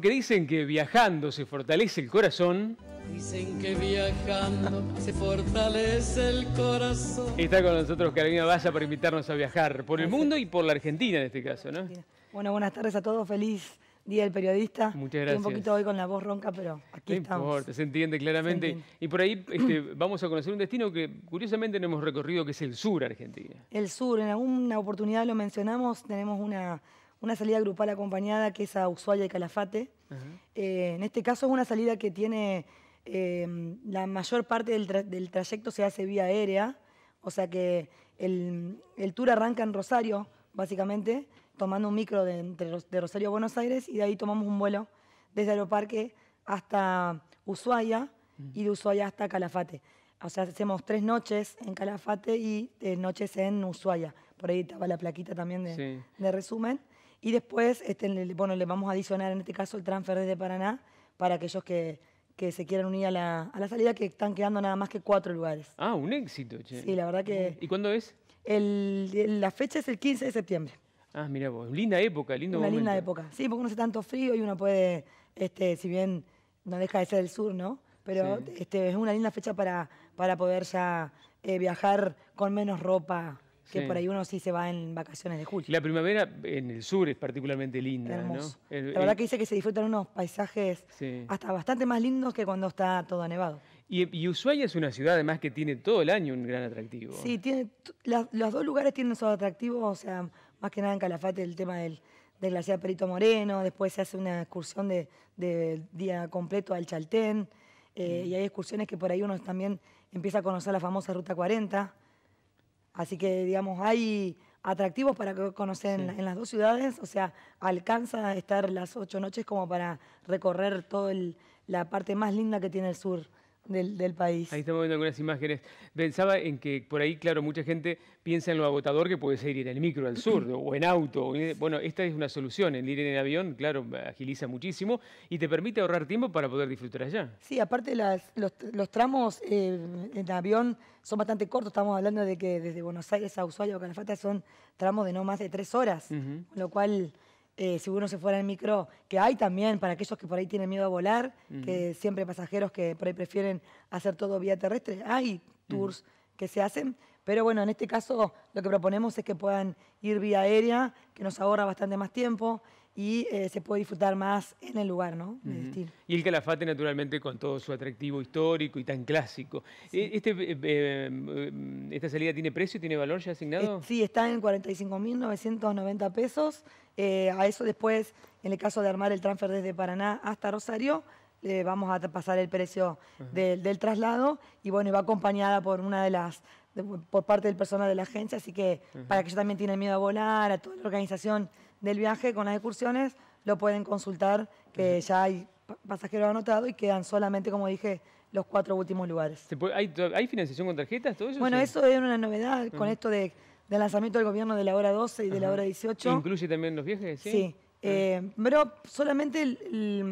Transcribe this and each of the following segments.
Que dicen que viajando se fortalece el corazón. Dicen que viajando se fortalece el corazón. Está con nosotros Carolina Valla para invitarnos a viajar por el mundo y por la Argentina en este caso, ¿no? Bueno, buenas tardes a todos. Feliz Día del Periodista. Muchas gracias. Estoy un poquito hoy con la voz ronca, pero aquí estamos. se entiende claramente. Y por ahí este, vamos a conocer un destino que curiosamente no hemos recorrido, que es el sur Argentina. El sur, en alguna oportunidad lo mencionamos, tenemos una una salida grupal acompañada que es a Ushuaia y Calafate. Eh, en este caso es una salida que tiene, em, la mayor parte del, trayecto se hace vía aérea, o sea que el, tour arranca en Rosario, básicamente, tomando un micro de, Rosario a Buenos Aires y de ahí tomamos un vuelo desde Aeroparque hasta Ushuaia y de Ushuaia hasta Calafate. O sea, hacemos tres noches en Calafate y noches en Ushuaia. Por ahí estaba la plaquita también de resumen. Y después, este, bueno, le vamos a adicionar en este caso el transfer desde Paraná para aquellos que, se quieran unir a la, salida, que están quedando nada más que cuatro lugares. Ah, un éxito, che. Sí, la verdad que... ¿Y cuándo es? la fecha es el 15 de septiembre. Ah, mira vos, linda época, lindo Una linda época, sí, porque no hace tanto frío y uno puede, este, si bien no deja de ser el sur, ¿no? Pero este, es una linda fecha para, para poder ya eh, viajar con menos ropa que por ahí uno sí se va en vacaciones de julio. La primavera en el sur es particularmente linda, ¿no? La verdad que dice que se disfrutan unos paisajes hasta bastante más lindos que cuando está todo nevado. Y, Ushuaia es una ciudad además que tiene todo el año un gran atractivo. Sí, tiene, los dos lugares tienen su atractivos, o sea, más que nada en Calafate el tema del, glaciar Perito Moreno, después se hace una excursión de, día completo al Chaltén, eh, mm. y hay excursiones que por ahí uno también empieza a conocer la famosa Ruta 40, Así que, digamos, hay atractivos para que conocer en, en, las dos ciudades, o sea, alcanza a estar las ocho noches como para recorrer toda la parte más linda que tiene el sur del, del, país. Ahí estamos viendo algunas imágenes. Pensaba en que por ahí, claro, mucha gente piensa en lo agotador que puede ser ir en el micro al sur o en auto. Bueno, esta es una solución. El ir en avión, claro, agiliza muchísimo y te permite ahorrar tiempo para poder disfrutar allá. Sí, aparte las, los, tramos eh, en avión son bastante cortos. Estamos hablando de que desde Buenos Aires a Ushuaia o Calafata son tramos de no más de tres horas, lo cual... Eh, si uno se fuera en micro, que hay también para aquellos que por ahí tienen miedo a volar, que siempre pasajeros que por ahí prefieren hacer todo vía terrestre, hay tours que se hacen, pero bueno, en este caso lo que proponemos es que puedan ir vía aérea, que nos ahorra bastante más tiempo y eh, se puede disfrutar más en el lugar, ¿no? Y el Calafate, naturalmente, con todo su atractivo histórico y tan clásico. ¿E-, este, eh, em, ¿Esta salida tiene precio, tiene valor ya asignado? sí, está en 45.990 pesos eh, a eso después, en el caso de armar el transfer desde Paraná hasta Rosario, le vamos a pasar el precio del, traslado y bueno, va acompañada por una de las, por parte del personal de la agencia, así que para que yo también tienen miedo a volar, a toda la organización del viaje con las excursiones, lo pueden consultar, que ya hay pasajeros anotados y quedan solamente, como dije, los cuatro últimos lugares. ¿Hay, financiación con tarjetas? Bueno, eso es una novedad con esto de del lanzamiento del gobierno de la hora 12 y de la hora 18. ¿Incluye también los viajes? Sí. sí. pero ah. eh, solamente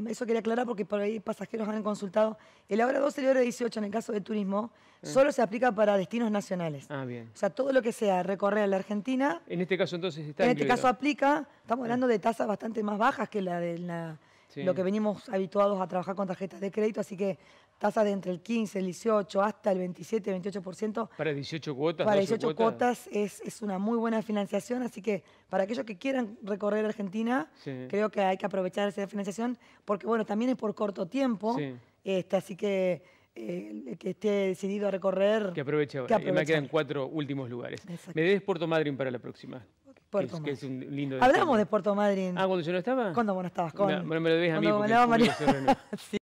eso quería aclarar porque por ahí pasajeros han consultado. la hora 12 y la hora 18 en el caso de turismo ah. solo se aplica para destinos nacionales. Ah, bien. O sea, todo lo que sea recorrer a la Argentina. En este caso entonces está. En este caso aplica. Estamos hablando de tasas bastante más bajas que la de la lo que venimos habituados a trabajar con tarjetas de crédito, así que tasas de entre el 15, el 18 hasta el 27, 28%. Para 18 cuotas. Para 18 cuotas, es, una muy buena financiación, así que para aquellos que quieran recorrer Argentina, creo que hay que aprovechar esa financiación, porque bueno, también es por corto tiempo, este, así que eh, que esté decidido a recorrer. Que aproveche ahora. Que Y me quedan cuatro últimos lugares. Me des Puerto Madryn para la próxima. Puerto Madrid. Hablamos de Puerto Madryn. Ah, cuando yo no estaba. Cuando vos no estabas con. me lo debes a mí. Cuando me lo